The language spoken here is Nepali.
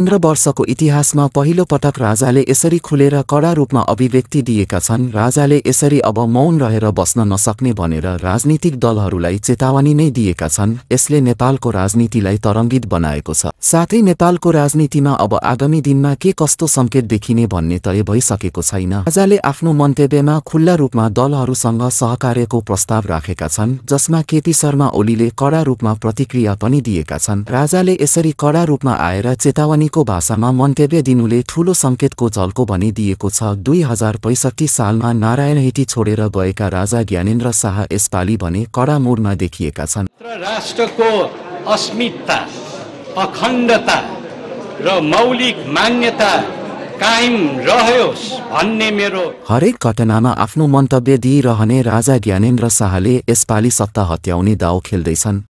पन्ध्र वर्षको इतिहासमा पहिलो पटक राजाले यसरी खुलेर कडा रूपमा अभिव्यक्ति दिएका छन् राजाले यसरी अब मौन रहेर बस्न नसक्ने भनेर राजनीतिक दलहरूलाई चेतावनी नै दिएका छन् यसले नेपालको राजनीतिलाई तरङ्गित बनाएको छ साथै नेपालको राजनीतिमा अब आगामी दिनमा के कस्तो संकेत देखिने भन्ने तय भइसकेको छैन राजाले आफ्नो मन्तव्यमा खुल्ला रूपमा दलहरूसँग सहकार्यको प्रस्ताव राखेका छन् जसमा केपी शर्मा ओलीले कडा रूपमा प्रतिक्रिया पनि दिएका छन् राजाले यसरी कडा रूपमा आएर चेतावनी नेपालीको भाषामा मन्तव्य दिनुले ठूलो संकेतको झल्को भनिदिएको छ दुई हजार पैँसठी सालमा नारायण हेटी छोडेर गएका राजा ज्ञानेन्द्र शाह यसपालि भने कडा मोडमा देखिएका छन् राष्ट्रको अस्मिता अखण्डता र मौलिक मान्यता भन्ने मेरो हरेक घटनामा आफ्नो मन्तव्य दिइरहने राजा ज्ञानेन्द्र शाहले यसपालि सत्ता हत्याउने दाउ खेल्दैछन्